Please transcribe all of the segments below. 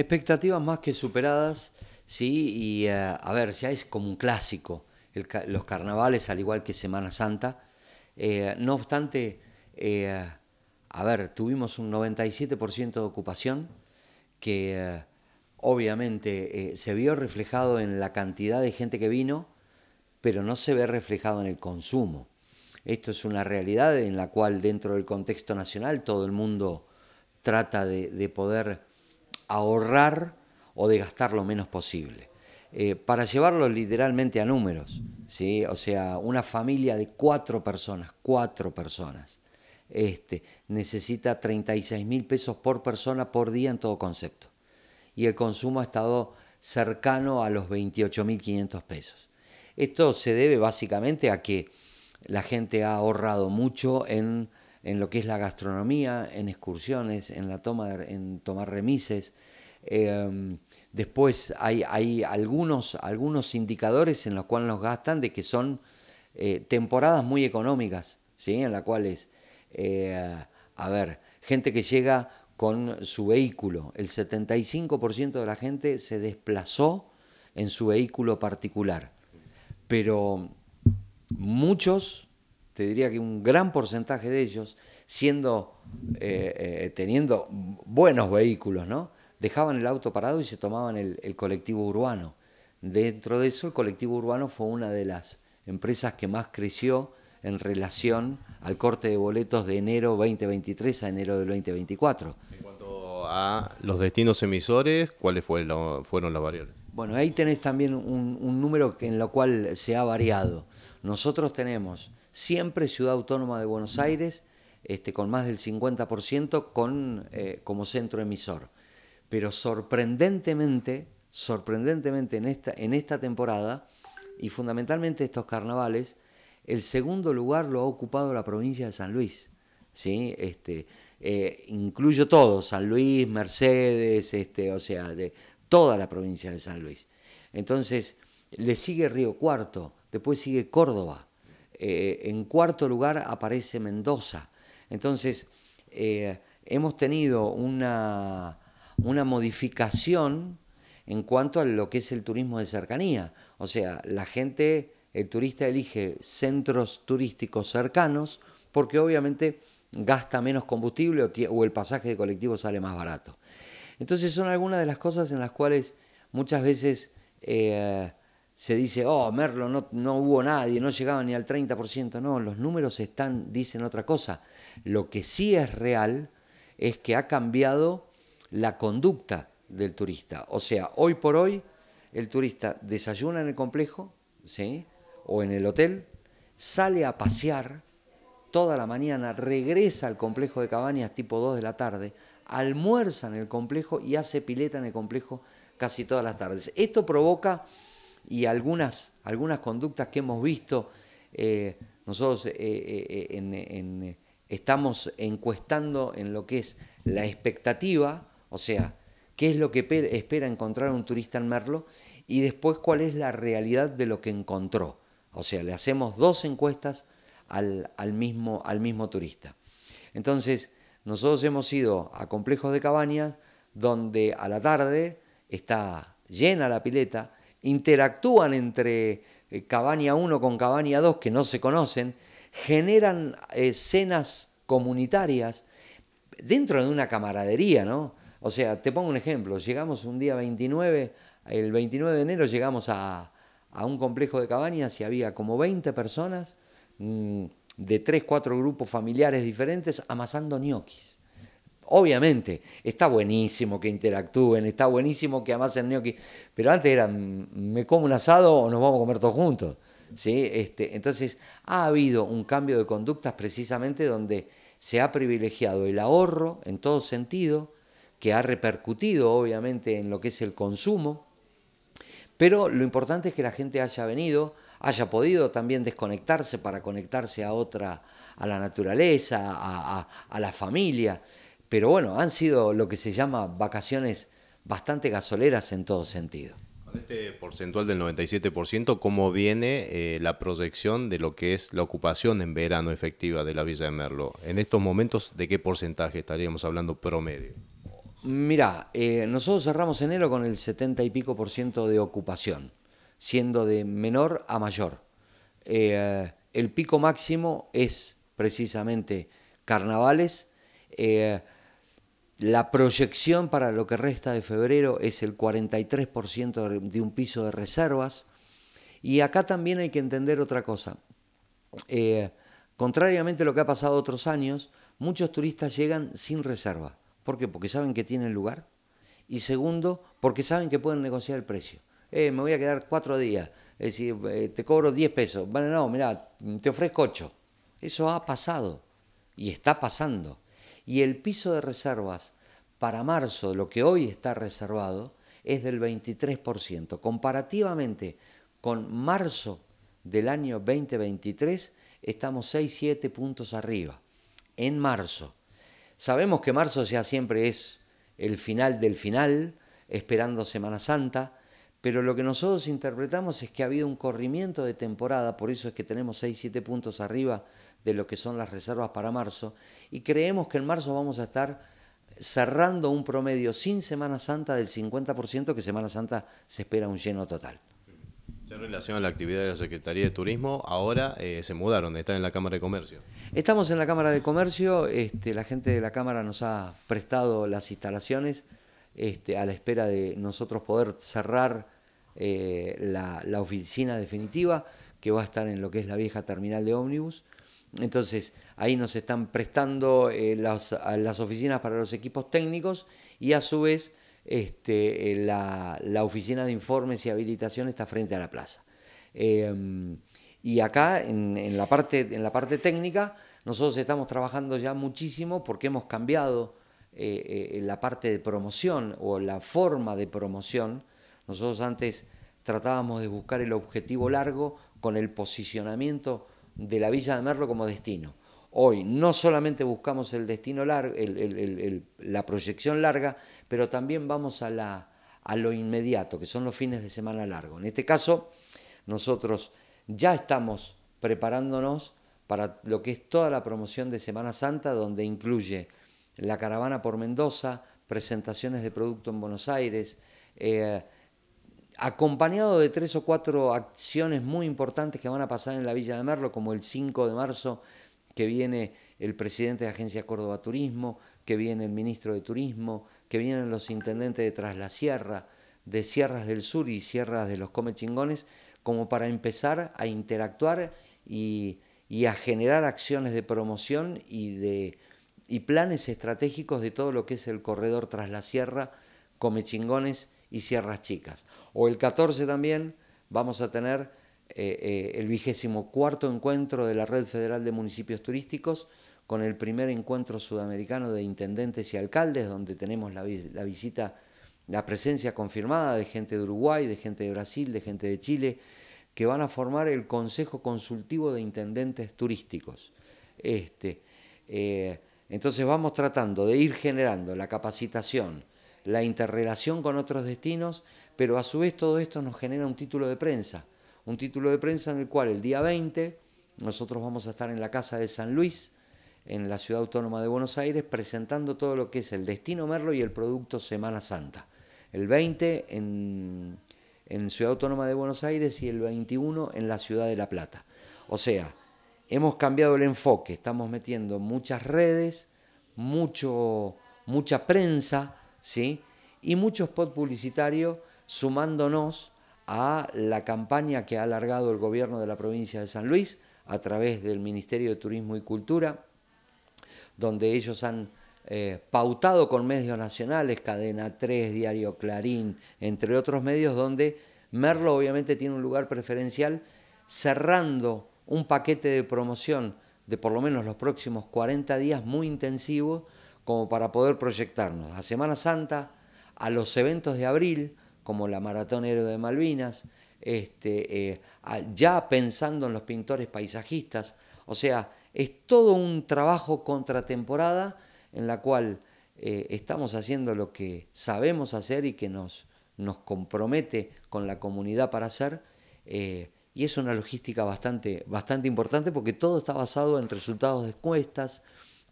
Expectativas más que superadas, sí, y eh, a ver, ya es como un clásico, los carnavales, al igual que Semana Santa. Eh, no obstante, eh, a ver, tuvimos un 97% de ocupación que obviamente se vio reflejado en la cantidad de gente que vino, pero no se ve reflejado en el consumo. Esto es una realidad en la cual dentro del contexto nacional todo el mundo trata de poder ahorrar o de gastar lo menos posible. Eh, para llevarlo literalmente a números, ¿sí? o sea, una familia de cuatro personas, cuatro personas, este, necesita 36 mil pesos por persona por día en todo concepto. Y el consumo ha estado cercano a los 28.500 mil pesos. Esto se debe básicamente a que la gente ha ahorrado mucho en en lo que es la gastronomía, en excursiones, en la toma, en tomar remises. Em, después hay, algunos, algunos indicadores en los cuales los gastan de que son eh, temporadas muy económicas, ¿sí? en las cuales, eh, a ver, gente que llega con su vehículo, el 75% de la gente se desplazó en su vehículo particular, pero muchos te diría que un gran porcentaje de ellos, siendo, eh, eh, teniendo buenos vehículos, ¿no? dejaban el auto parado y se tomaban el, colectivo urbano. Dentro de eso, el colectivo urbano fue una de las empresas que más creció en relación al corte de boletos de enero 2023 a enero del 2024. En cuanto a los destinos emisores, ¿cuáles fueron las variables? Bueno, ahí tenés también un, un número en lo cual se ha variado. Nosotros tenemos siempre Ciudad Autónoma de Buenos Aires, este, con más del 50% con, eh, como centro emisor. Pero sorprendentemente, sorprendentemente en esta, en esta temporada, y fundamentalmente estos carnavales, el segundo lugar lo ha ocupado la provincia de San Luis. ¿sí? Este, eh, incluyo todo, San Luis, Mercedes, este, o sea, de toda la provincia de San Luis. Entonces, le sigue Río Cuarto, después sigue Córdoba, eh, en cuarto lugar aparece Mendoza. Entonces, eh, hemos tenido una, una modificación en cuanto a lo que es el turismo de cercanía. O sea, la gente, el turista elige centros turísticos cercanos porque obviamente gasta menos combustible o, el pasaje de colectivo sale más barato. Entonces son algunas de las cosas en las cuales muchas veces eh, se dice, oh, Merlo, no, no hubo nadie, no llegaba ni al 30%. No, los números están, dicen otra cosa. Lo que sí es real es que ha cambiado la conducta del turista. O sea, hoy por hoy el turista desayuna en el complejo, ¿sí? O en el hotel, sale a pasear toda la mañana, regresa al complejo de cabañas tipo 2 de la tarde, almuerza en el complejo y hace pileta en el complejo casi todas las tardes. Esto provoca y algunas, algunas conductas que hemos visto, eh, nosotros eh, eh, estamos encuestando en lo que es la expectativa, o sea, qué es lo que espera encontrar un turista en Merlo y después cuál es la realidad de lo que encontró. O sea, le hacemos dos encuestas al, mismo, al mismo turista. Entonces, nosotros hemos ido a complejos de cabañas donde a la tarde está llena la pileta, interactúan entre eh, Cabaña 1 con Cabaña 2 que no se conocen, generan eh, escenas comunitarias dentro de una camaradería, ¿no? O sea, te pongo un ejemplo, llegamos un día 29, el 29 de enero llegamos a, un complejo de cabañas y había como 20 personas mm, de 3, 4 grupos familiares diferentes amasando ñoquis. Obviamente, está buenísimo que interactúen, está buenísimo que amasen el pero antes era, me como un asado o nos vamos a comer todos juntos. Este, entonces, ha habido un cambio de conductas precisamente donde se ha privilegiado el ahorro en todo sentido, que ha repercutido obviamente en lo que es el consumo, pero lo importante es que la gente haya venido, haya podido también desconectarse para conectarse a otra, a la naturaleza, a la familia. Pero bueno, han sido lo que se llama vacaciones bastante gasoleras en todo sentido. Con este porcentual del 97%, ¿cómo viene eh, la proyección de lo que es la ocupación en verano efectiva de la Villa de Merlo? En estos momentos, ¿de qué porcentaje estaríamos hablando promedio? Mirá, eh, nosotros cerramos enero con el 70 y pico por ciento de ocupación, siendo de menor a mayor. Eh, el pico máximo es precisamente carnavales. La proyección para lo que resta de febrero es el 43% de un piso de reservas. Y acá también hay que entender otra cosa. Eh, contrariamente a lo que ha pasado otros años, muchos turistas llegan sin reserva. ¿Por qué? Porque saben que tienen lugar. Y segundo, porque saben que pueden negociar el precio. Eh, me voy a quedar cuatro días, es decir, eh, te cobro 10 pesos. Bueno, no, mira, te ofrezco 8. Eso ha pasado y está pasando y el piso de reservas para marzo, lo que hoy está reservado, es del 23%. Comparativamente con marzo del año 2023, estamos 6-7 puntos arriba, en marzo. Sabemos que marzo ya siempre es el final del final, esperando Semana Santa, pero lo que nosotros interpretamos es que ha habido un corrimiento de temporada, por eso es que tenemos 6-7 puntos arriba de lo que son las reservas para marzo, y creemos que en marzo vamos a estar cerrando un promedio sin Semana Santa del 50%, que Semana Santa se espera un lleno total. En relación a la actividad de la Secretaría de Turismo, ahora eh, se mudaron, están en la Cámara de Comercio. Estamos en la Cámara de Comercio, este, la gente de la Cámara nos ha prestado las instalaciones este, a la espera de nosotros poder cerrar eh, la, oficina definitiva, que va a estar en lo que es la vieja terminal de ómnibus. Entonces, ahí nos están prestando eh, las, oficinas para los equipos técnicos y a su vez este, eh, la, oficina de informes y habilitación está frente a la plaza. Em, y acá, en, la parte, en la parte técnica, nosotros estamos trabajando ya muchísimo porque hemos cambiado eh, eh, la parte de promoción o la forma de promoción. Nosotros antes tratábamos de buscar el objetivo largo con el posicionamiento de la Villa de Merlo como destino. Hoy no solamente buscamos el destino largo, la proyección larga, pero también vamos a, la, a lo inmediato, que son los fines de semana largo. En este caso, nosotros ya estamos preparándonos para lo que es toda la promoción de Semana Santa, donde incluye la caravana por Mendoza, presentaciones de producto en Buenos Aires, eh, acompañado de tres o cuatro acciones muy importantes que van a pasar en la Villa de Merlo, como el 5 de marzo que viene el presidente de Agencia Córdoba Turismo, que viene el ministro de Turismo, que vienen los intendentes de Tras la Sierra, de Sierras del Sur y Sierras de los Comechingones, como para empezar a interactuar y a generar acciones de promoción y de y planes estratégicos de todo lo que es el corredor tras la sierra, Comechingones y Sierras Chicas. O el 14 también vamos a tener eh, eh, el vigésimo cuarto encuentro de la Red Federal de Municipios Turísticos con el primer encuentro sudamericano de intendentes y alcaldes, donde tenemos la, visita, la presencia confirmada de gente de Uruguay, de gente de Brasil, de gente de Chile, que van a formar el Consejo Consultivo de Intendentes Turísticos. Este, eh, entonces vamos tratando de ir generando la capacitación, la interrelación con otros destinos, pero a su vez todo esto nos genera un título de prensa, un título de prensa en el cual el día 20 nosotros vamos a estar en la Casa de San Luis, en la Ciudad Autónoma de Buenos Aires, presentando todo lo que es el Destino Merlo y el producto Semana Santa. El 20 en, Ciudad Autónoma de Buenos Aires y el 21 en la Ciudad de La Plata. O sea, hemos cambiado el enfoque, estamos metiendo muchas redes, mucho, mucha prensa, ¿sí? Y muchos spot publicitarios, sumándonos a la campaña que ha alargado el gobierno de la provincia de San Luis a través del Ministerio de Turismo y Cultura, donde ellos han eh, pautado con medios nacionales, Cadena 3, Diario Clarín, entre otros medios, donde Merlo obviamente tiene un lugar preferencial cerrando un paquete de promoción de por lo menos los próximos 40 días muy intensivo como para poder proyectarnos a Semana Santa, a los eventos de abril, como la Maratón Héroe de Malvinas, este, eh, ya pensando en los pintores paisajistas. O sea, es todo un trabajo contratemporada en la cual eh, estamos haciendo lo que sabemos hacer y que nos, nos compromete con la comunidad para hacer. Eh, y es una logística bastante, bastante importante porque todo está basado en resultados de encuestas,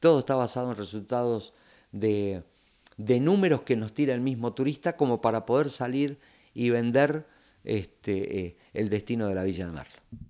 todo está basado en resultados de, de números que nos tira el mismo turista como para poder salir y vender este, eh, el destino de la Villa de Marla.